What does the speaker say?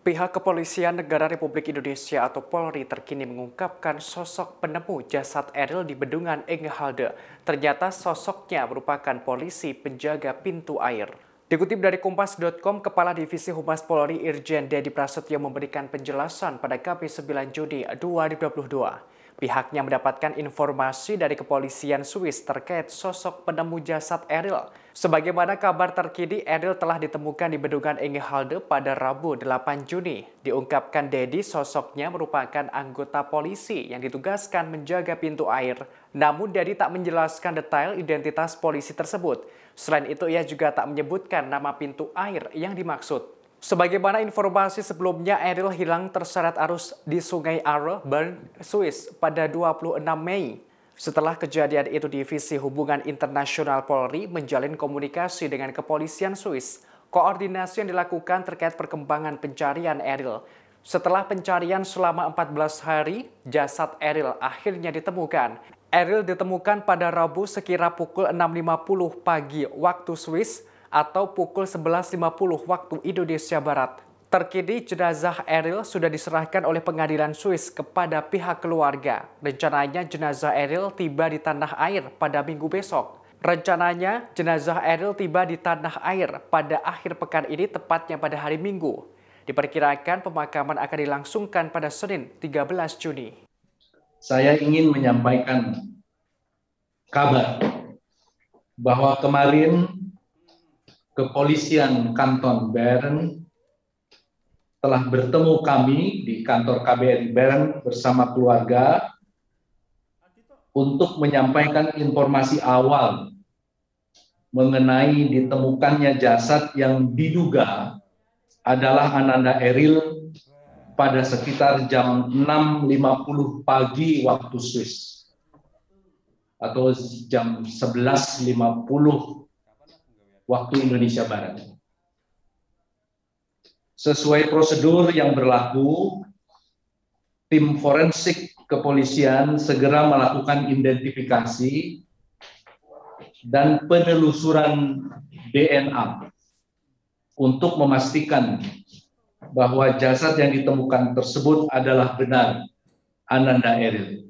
Pihak Kepolisian Negara Republik Indonesia atau Polri terkini mengungkapkan sosok penemu jasad Eril di Bendungan Engehalde. Ternyata sosoknya merupakan polisi penjaga pintu air. Dikutip dari Kompas.com, Kepala Divisi Humas Polri Irjen Dedi Prasetyo memberikan penjelasan pada KP 9 Juni 2022. Pihaknya mendapatkan informasi dari kepolisian Swiss terkait sosok penemu jasad Eril. Sebagaimana kabar terkini, Eril telah ditemukan di Bendungan Ingehalde pada Rabu 8 Juni. Diungkapkan Dedi, sosoknya merupakan anggota polisi yang ditugaskan menjaga pintu air. Namun Dedi tak menjelaskan detail identitas polisi tersebut. Selain itu, ia juga tak menyebutkan nama pintu air yang dimaksud. Sebagaimana informasi sebelumnya, Eril hilang terseret arus di Sungai Are, Bern, Swiss pada 26 Mei. Setelah kejadian itu, Divisi Hubungan Internasional Polri menjalin komunikasi dengan kepolisian Swiss. Koordinasi yang dilakukan terkait perkembangan pencarian Eril. Setelah pencarian selama 14 hari, jasad Eril akhirnya ditemukan. Eril ditemukan pada Rabu sekira pukul 6.50 pagi waktu Swiss atau pukul 11.50 waktu Indonesia Barat. Terkini jenazah Eril sudah diserahkan oleh pengadilan Swiss kepada pihak keluarga. Rencananya jenazah Eril tiba di tanah air pada minggu besok. Rencananya jenazah Eril tiba di tanah air pada akhir pekan ini tepatnya pada hari Minggu. Diperkirakan pemakaman akan dilangsungkan pada Senin 13 Juni. Saya ingin menyampaikan kabar bahwa kemarin Kepolisian Kanton Bern telah bertemu kami di kantor KBRI Bern bersama keluarga untuk menyampaikan informasi awal mengenai ditemukannya jasad yang diduga adalah Ananda Eril pada sekitar jam 6.50 pagi waktu Swiss atau jam 11.50 waktu Indonesia Barat. Sesuai prosedur yang berlaku, tim forensik kepolisian segera melakukan identifikasi dan penelusuran DNA untuk memastikan bahwa jasad yang ditemukan tersebut adalah benar Ananda Eril.